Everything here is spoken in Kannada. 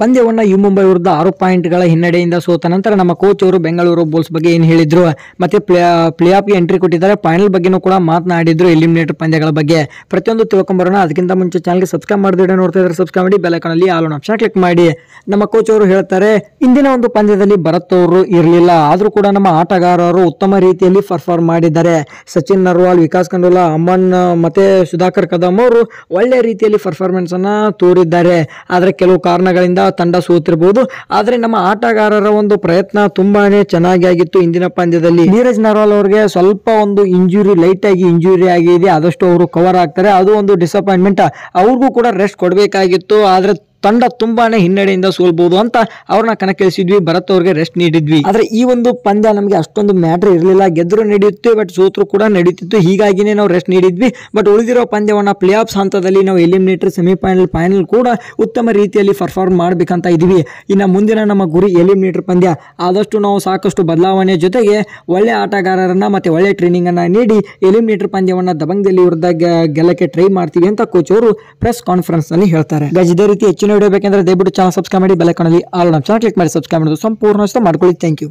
ಪಂದ್ಯವನ್ನು ಯು ಮುಂಬೈ ವಿರುದ್ಧ ಆರು ಪಾಯಿಂಟ್ಗಳ ಹಿನ್ನಡೆಯಿಂದ ಸೋತ ನಂತರ ನಮ್ಮ ಕೋಚ್ ಅವರು ಬೆಂಗಳೂರು ಬೋಲ್ಸ್ ಬಗ್ಗೆ ಏನು ಹೇಳಿದ್ರು ಮತ್ತೆ ಪ್ಲೇ ಪ್ಲೇ ಆಫ್ಗೆ ಎಂಟ್ರಿ ಕೊಟ್ಟಿದ್ದಾರೆ ಫೈನಲ್ ಬಗ್ಗೆನೂ ಕೂಡ ಮಾತನಾಡಿದ್ರು ಎಲಿಮಿನೇಟರ್ ಪಂದ್ಯಗಳ ಬಗ್ಗೆ ಪ್ರತಿಯೊಂದು ತಿಳ್ಕೊಂಬರೋಣ ಅದಕ್ಕಿಂತ ಮುಂಚೆ ಚಾನಲ್ಗೆ ಸಬ್ಸ್ಕ್ರೈಬ್ ಮಾಡಿದ್ರೆ ನೋಡ್ತಾ ಇದ್ದಾರೆ ಸಬ್ಸ್ಕ್ರೈಬ್ ಮಾಡಿ ಅಲ್ಲಿ ಆಲ್ ಒನ್ ಆಪ್ಷನ್ ಕ್ಲಿಕ್ ಮಾಡಿ ನಮ್ಮ ಕೋಚ್ ಅವರು ಹೇಳ್ತಾರೆ ಇಂದಿನ ಒಂದು ಪಂದ್ಯದಲ್ಲಿ ಭರತ್ ಅವರು ಇರಲಿಲ್ಲ ಆದರೂ ಕೂಡ ನಮ್ಮ ಆಟಗಾರರು ಉತ್ತಮ ರೀತಿಯಲ್ಲಿ ಪರ್ಫಾರ್ಮ್ ಮಾಡಿದ್ದಾರೆ ಸಚಿನ್ ನರ್ವಾಲ್ ವಿಕಾಸ್ ಕಂಡೋಲಾ ಅಮನ್ ಮತ್ತೆ ಸುಧಾಕರ್ ಕದಮ್ ಅವರು ಒಳ್ಳೆ ರೀತಿಯಲ್ಲಿ ಪರ್ಫಾರ್ಮೆನ್ಸ್ ಅನ್ನ ತೋರಿದ್ದಾರೆ ಆದರೆ ಕೆಲವು ಕಾರಣಗಳಿಂದ ತಂಡ ಸೋತಿರಬಹುದು ಆದರೆ ನಮ್ಮ ಆಟಗಾರರ ಒಂದು ಪ್ರಯತ್ನ ತುಂಬಾನೇ ಚೆನ್ನಾಗಿ ಆಗಿತ್ತು ಇಂದಿನ ಪಂದ್ಯದಲ್ಲಿ ನೀರಜ್ ನರ್ವಾಲ್ ಅವರಿಗೆ ಸ್ವಲ್ಪ ಒಂದು ಇಂಜುರಿ ಲೈಟ್ ಆಗಿ ಇಂಜುರಿ ಆಗಿದೆ ಆದಷ್ಟು ಅವರು ಕವರ್ ಆಗ್ತಾರೆ ಅದು ಒಂದು ಡಿಸಪಾಯಿಂಟ್ಮೆಂಟ್ ಅವ್ರಿಗೂ ಕೂಡ ರೆಸ್ಟ್ ಕೊಡಬೇಕಾಗಿತ್ತು ಆದರೆ ತಂಡ ತುಂಬಾನೇ ಹಿನ್ನಡೆಯಿಂದ ಸೋಲ್ಬಹುದು ಅಂತ ಅವ್ರನ್ನ ಕಣಕ್ಕಿಳಿಸಿದ್ವಿ ಭರತ್ ಅವ್ರಿಗೆ ರೆಸ್ಟ್ ನೀಡಿದ್ವಿ ಆದ್ರೆ ಈ ಒಂದು ಪಂದ್ಯ ನಮಗೆ ಅಷ್ಟೊಂದು ಮ್ಯಾಟರ್ ಇರಲಿಲ್ಲ ಗೆದ್ರು ನಡೆಯುತ್ತೆ ಬಟ್ ಸೋತ್ರು ಕೂಡ ನಡೀತಿತ್ತು ಹೀಗಾಗಿನೇ ನಾವು ರೆಸ್ಟ್ ನೀಡಿದ್ವಿ ಬಟ್ ಉಳಿದಿರೋ ಪಂದ್ಯವನ್ನು ಪ್ಲೇ ಆಫ್ಸ್ ಹಂತದಲ್ಲಿ ನಾವು ಎಲಿಮಿನೇಟರ್ ಸೆಮಿಫೈನಲ್ ಫೈನಲ್ ಕೂಡ ಉತ್ತಮ ರೀತಿಯಲ್ಲಿ ಪರ್ಫಾರ್ಮ್ ಮಾಡಬೇಕಂತ ಇದೀವಿ ಇನ್ನು ಮುಂದಿನ ನಮ್ಮ ಗುರಿ ಎಲಿಮಿನೇಟರ್ ಪಂದ್ಯ ಆದಷ್ಟು ನಾವು ಸಾಕಷ್ಟು ಬದಲಾವಣೆ ಜೊತೆಗೆ ಒಳ್ಳೆ ಆಟಗಾರರನ್ನ ಮತ್ತೆ ಒಳ್ಳೆ ಟ್ರೈನಿಂಗ್ ಅನ್ನ ನೀಡಿ ಎಲಿಮಿನೇಟರ್ ಪಂದ್ಯವನ್ನ ದಬಂಗದಲ್ಲಿ ವಿರುದ್ಧ ಗೆಲ್ಲಕ್ಕೆ ಟ್ರೈ ಮಾಡ್ತೀವಿ ಅಂತ ಕೋಚ್ ಅವರು ಪ್ರೆಸ್ ಕಾನ್ಫರೆನ್ಸ್ ನಲ್ಲಿ ಹೇಳ್ತಾರೆ ಇದೇ ರೀತಿ ಹೆಚ್ಚಿನ ಮುಂದಿನ ವಿಡಿಯೋ ಬೇಕೆಂದರೆ ದಯವಿಟ್ಟು ಚಾನಲ್ ಸಬ್ಸ್ಕ್ರೈಬ್ ಮಾಡಿ ಬೆಲೈಕನಲ್ಲಿ ಆಲ್ ನಮ್ಮ ಚಾನಲ್ ಕ್ಲಿಕ್ ಮಾಡಿ ಸಬ್ಸ್ಕ್ರೈಬ್ ಮಾಡೋದು ಸಂಪೂರ್ಣ ಮಾಡ್ಕೊಳ್ಳಿ ಥ್ಯಾಂಕ್ ಯು